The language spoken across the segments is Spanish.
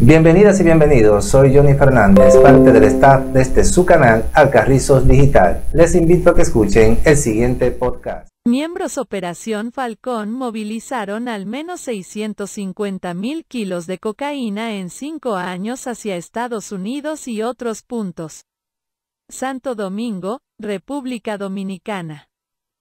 Bienvenidas y bienvenidos, soy Johnny Fernández, parte del staff este su canal Alcarrizos Digital. Les invito a que escuchen el siguiente podcast. Miembros Operación Falcón movilizaron al menos 650 mil kilos de cocaína en cinco años hacia Estados Unidos y otros puntos. Santo Domingo, República Dominicana.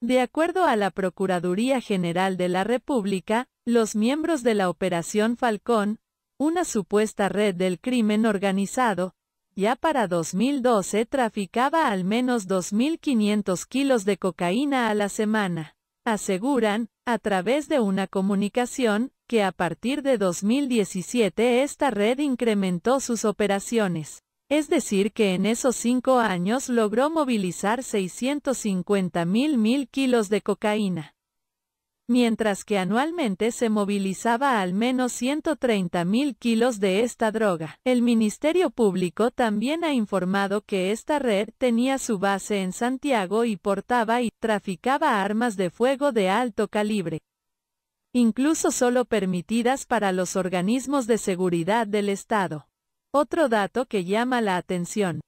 De acuerdo a la Procuraduría General de la República, los miembros de la Operación Falcón una supuesta red del crimen organizado, ya para 2012 traficaba al menos 2.500 kilos de cocaína a la semana. Aseguran, a través de una comunicación, que a partir de 2017 esta red incrementó sus operaciones. Es decir que en esos cinco años logró movilizar 650.000 kilos de cocaína mientras que anualmente se movilizaba al menos 130 mil kilos de esta droga. El Ministerio Público también ha informado que esta red tenía su base en Santiago y portaba y traficaba armas de fuego de alto calibre incluso solo permitidas para los organismos de seguridad del Estado. Otro dato que llama la atención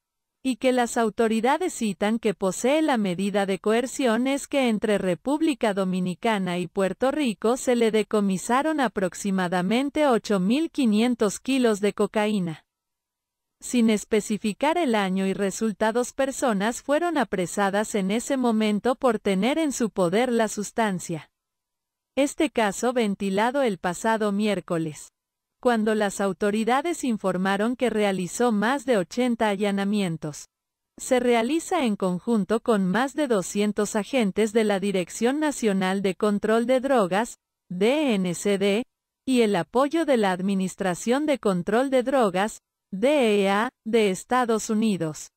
y que las autoridades citan que posee la medida de coerción es que entre República Dominicana y Puerto Rico se le decomisaron aproximadamente 8.500 kilos de cocaína. Sin especificar el año y resultados personas fueron apresadas en ese momento por tener en su poder la sustancia. Este caso ventilado el pasado miércoles cuando las autoridades informaron que realizó más de 80 allanamientos. Se realiza en conjunto con más de 200 agentes de la Dirección Nacional de Control de Drogas, DNCD, y el apoyo de la Administración de Control de Drogas, DEA, de Estados Unidos.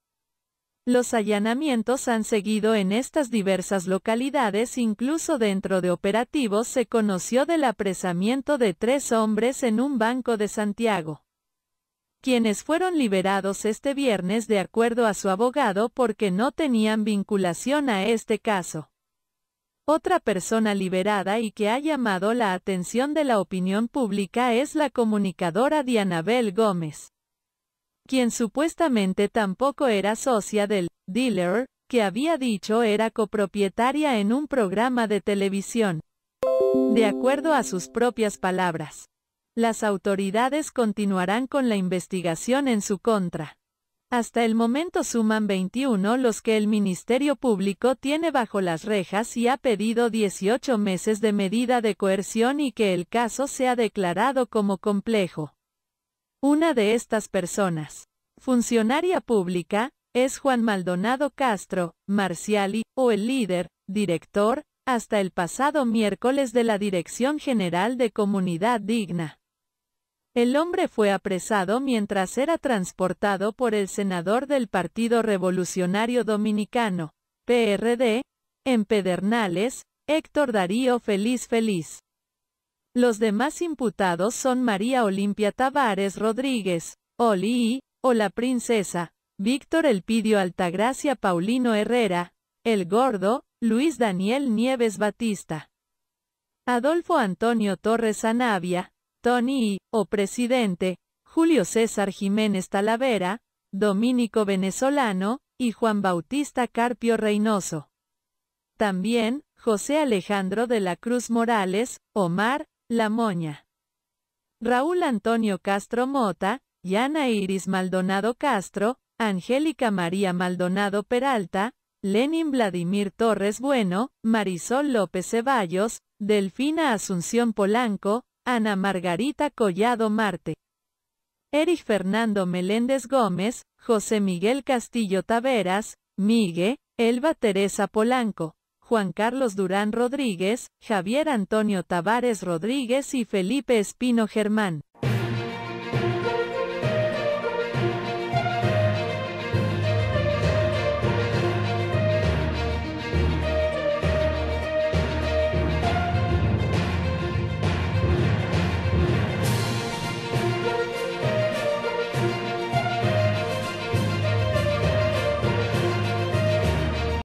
Los allanamientos han seguido en estas diversas localidades incluso dentro de operativos se conoció del apresamiento de tres hombres en un banco de Santiago, quienes fueron liberados este viernes de acuerdo a su abogado porque no tenían vinculación a este caso. Otra persona liberada y que ha llamado la atención de la opinión pública es la comunicadora Dianabel Gómez quien supuestamente tampoco era socia del dealer, que había dicho era copropietaria en un programa de televisión. De acuerdo a sus propias palabras, las autoridades continuarán con la investigación en su contra. Hasta el momento suman 21 los que el Ministerio Público tiene bajo las rejas y ha pedido 18 meses de medida de coerción y que el caso sea declarado como complejo. Una de estas personas, funcionaria pública, es Juan Maldonado Castro, Marciali, o el líder, director, hasta el pasado miércoles de la Dirección General de Comunidad Digna. El hombre fue apresado mientras era transportado por el senador del Partido Revolucionario Dominicano, PRD, en Pedernales, Héctor Darío Feliz Feliz. Los demás imputados son María Olimpia Tavares Rodríguez, Oli o la princesa, Víctor Elpidio Altagracia Paulino Herrera, El Gordo, Luis Daniel Nieves Batista. Adolfo Antonio Torres Anavia, Tony o presidente, Julio César Jiménez Talavera, Domínico Venezolano, y Juan Bautista Carpio Reynoso. También, José Alejandro de la Cruz Morales, Omar, la Moña. Raúl Antonio Castro Mota, Yana Iris Maldonado Castro, Angélica María Maldonado Peralta, Lenin Vladimir Torres Bueno, Marisol López Ceballos, Delfina Asunción Polanco, Ana Margarita Collado Marte. Erich Fernando Meléndez Gómez, José Miguel Castillo Taveras, Migue, Elba Teresa Polanco. Juan Carlos Durán Rodríguez, Javier Antonio Tavares Rodríguez y Felipe Espino Germán.